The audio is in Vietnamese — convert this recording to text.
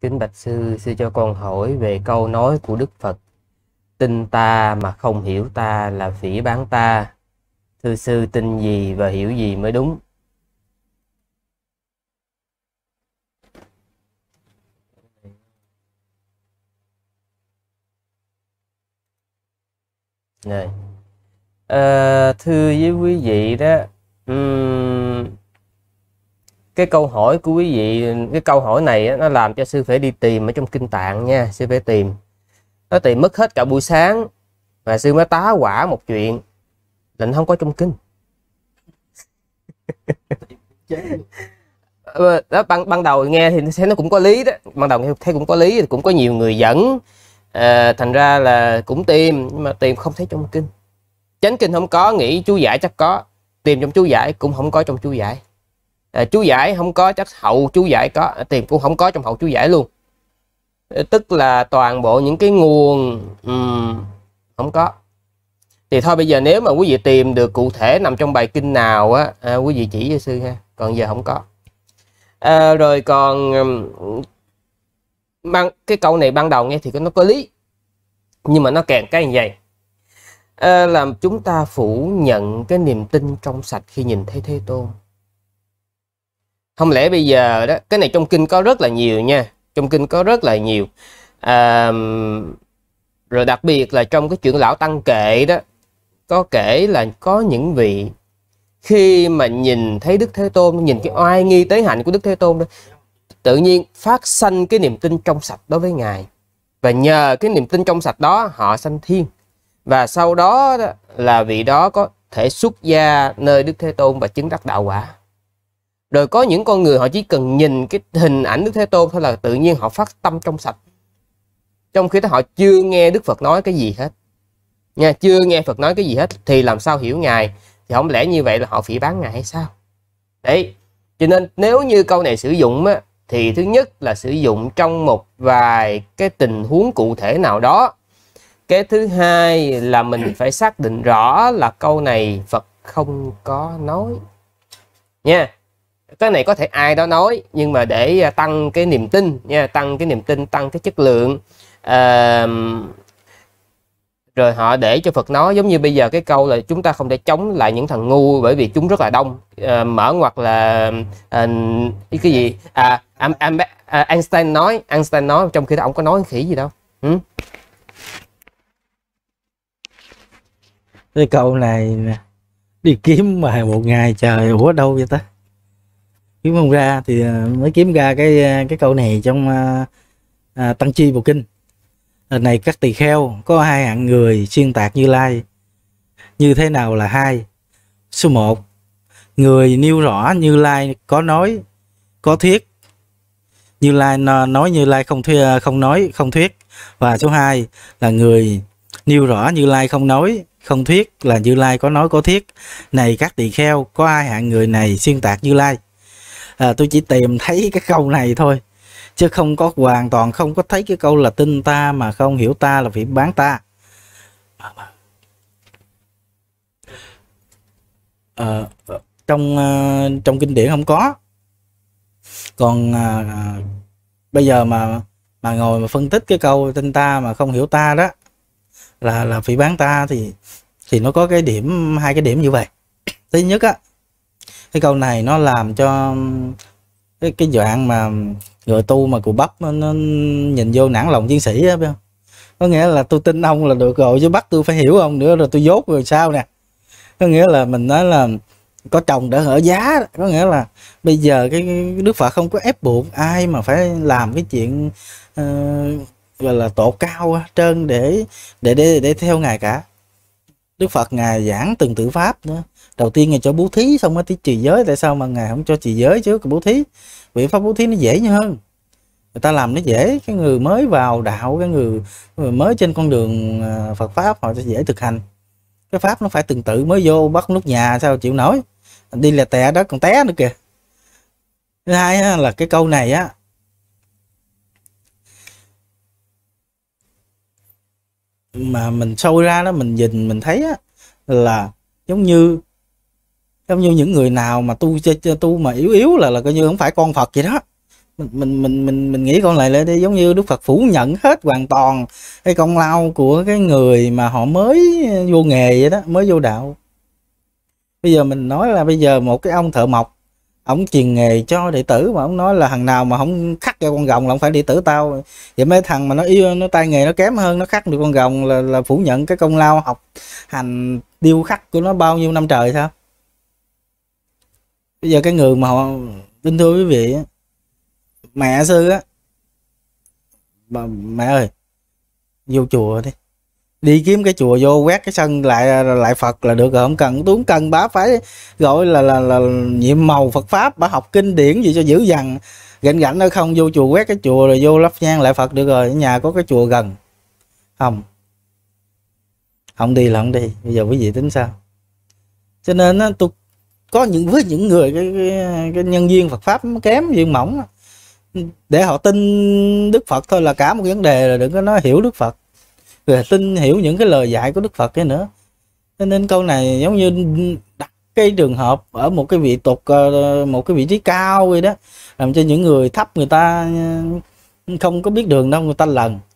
kính bạch sư sư cho con hỏi về câu nói của đức phật tin ta mà không hiểu ta là phỉ bán ta thưa sư tin gì và hiểu gì mới đúng Này. À, thưa với quý vị đó um, cái câu hỏi của quý vị cái câu hỏi này nó làm cho sư phải đi tìm ở trong kinh tạng nha sư phải tìm nó tìm mất hết cả buổi sáng mà sư mới tá quả một chuyện lệnh không có trong kinh ờ, đó ban ban đầu nghe thì thấy nó cũng có lý đó ban đầu nghe thấy cũng có lý cũng có nhiều người dẫn à, thành ra là cũng tìm nhưng mà tìm không thấy trong kinh chánh kinh không có nghĩ chú giải chắc có tìm trong chú giải cũng không có trong chú giải Ờ, chú giải không có chắc hậu chú giải có à, tiền cũng không có trong hậu chú giải luôn ờ, tức là toàn bộ những cái nguồn um, không có thì thôi bây giờ nếu mà quý vị tìm được cụ thể nằm trong bài kinh nào á à, quý vị chỉ cho sư ha còn giờ không có à, rồi còn ban cái câu này ban đầu nghe thì nó có lý nhưng mà nó kèm cái như vậy à, làm chúng ta phủ nhận cái niềm tin trong sạch khi nhìn thấy thế tôn không lẽ bây giờ đó cái này trong kinh có rất là nhiều nha trong kinh có rất là nhiều à, rồi đặc biệt là trong cái chuyện lão tăng kệ đó có kể là có những vị khi mà nhìn thấy đức thế tôn nhìn cái oai nghi tế hạnh của đức thế tôn đó tự nhiên phát sanh cái niềm tin trong sạch đối với ngài và nhờ cái niềm tin trong sạch đó họ sanh thiên và sau đó, đó là vị đó có thể xuất gia nơi đức thế tôn và chứng đắc đạo quả rồi có những con người họ chỉ cần nhìn cái hình ảnh đức thế tôn thôi là tự nhiên họ phát tâm trong sạch trong khi đó họ chưa nghe đức phật nói cái gì hết nha chưa nghe phật nói cái gì hết thì làm sao hiểu ngài thì không lẽ như vậy là họ phỉ bán ngài hay sao đấy cho nên nếu như câu này sử dụng á, thì thứ nhất là sử dụng trong một vài cái tình huống cụ thể nào đó cái thứ hai là mình ừ. phải xác định rõ là câu này phật không có nói nha yeah cái này có thể ai đó nói nhưng mà để à, tăng cái niềm tin nha tăng cái niềm tin tăng cái chất lượng à, rồi họ để cho Phật nói giống như bây giờ cái câu là chúng ta không thể chống lại những thằng ngu bởi vì chúng rất là đông à, mở ngoặc là à, cái gì à, am, am, à, Einstein nói Einstein nói trong khi đó ông có nói khỉ gì đâu ừ? cái câu này đi kiếm mà một ngày trời ủa đâu vậy ta kiếm không ra thì ờ, mới kiếm ra cái ờ, cái câu này trong à, tăng chi bộ kinh lần này các tỳ kheo có hai hạng người xuyên tạc như lai như thế nào là hai số một người nêu rõ như lai có nói có thuyết như lai nói như lai không thuyết, không nói không thuyết và số 2 là người nêu rõ như lai không nói không thuyết là như lai có nói có thuyết này các tỳ kheo có hai hạng người này xuyên tạc như lai à, tôi chỉ tìm thấy cái câu này thôi chứ không có hoàn toàn không có thấy cái câu là tin ta mà không hiểu ta là phải bán ta à, trong ờ, trong kinh điển không có còn à, à, bây giờ mà mà ngồi mà phân tích cái câu tin ta mà không hiểu ta đó là là phỉ bán ta thì thì nó có cái điểm hai cái điểm như vậy thứ nhất á cái câu này nó làm cho cái cái đoạn mà người tu mà cụ bắp nó, nó nhìn vô nản lòng chiến sĩ á biết không có nghĩa là tôi tin ông là được rồi chứ bắt tôi phải hiểu ông nữa rồi tôi dốt rồi sao nè có nghĩa là mình nói là có chồng đã hở giá có nghĩa là bây giờ cái đức phật không có ép buộc ai mà phải làm cái chuyện uh, gọi là tổ cao trơn để để để để theo ngài cả Đức Phật ngài giảng từng tự pháp nữa đầu tiên ngài cho bố thí xong mới tới trì giới tại sao mà ngài không cho trì giới chứ bố thí biện pháp bố thí nó dễ hơn người ta làm nó dễ cái người mới vào đạo cái người, người mới trên con đường à, Phật pháp họ sẽ dễ thực hành cái pháp nó phải từng tự mới vô bắt nút nhà sao chịu nổi đi là tè đó còn té nữa kìa thứ hai là cái câu này á mà mình sâu ra đó mình nhìn mình thấy á, là giống như giống như những người nào mà tu tu mà yếu yếu là là coi như không phải con Phật vậy đó mình mình mình mình, mình nghĩ con lại lên đây giống như Đức Phật phủ nhận hết hoàn toàn cái công lao của cái người mà họ mới vô nghề vậy đó mới vô đạo bây giờ mình nói là bây giờ một cái ông thợ mộc ổng truyền nghề cho đệ tử mà ông nói là thằng nào mà không khắc cho con rồng là không phải đệ tử tao vậy mấy thằng mà nó yêu nó tay nghề nó kém hơn nó khắc được con rồng là là phủ nhận cái công lao học hành điêu khắc của nó bao nhiêu năm trời sao bây giờ cái người mà họ tin thưa quý vị mẹ sư á mẹ ơi vô chùa đi đi kiếm cái chùa vô quét cái sân lại lại Phật là được rồi không cần tuấn cần bá phải gọi là là, là nhiệm màu Phật pháp bà học kinh điển gì cho dữ dằn rảnh gạnh nó không vô chùa quét cái chùa rồi vô lắp nhang lại Phật được rồi ở nhà có cái chùa gần không không đi là không đi bây giờ quý vị tính sao cho nên á, tôi có những với những người cái, cái, cái nhân viên Phật pháp kém duyên mỏng để họ tin Đức Phật thôi là cả một vấn đề là đừng có nói hiểu Đức Phật là tin hiểu những cái lời dạy của đức phật cái nữa cho nên câu này giống như đặt cái trường hợp ở một cái vị tục ờ, một cái vị trí cao vậy đó làm cho những người thấp người ta ờ, không có biết đường đâu người ta lần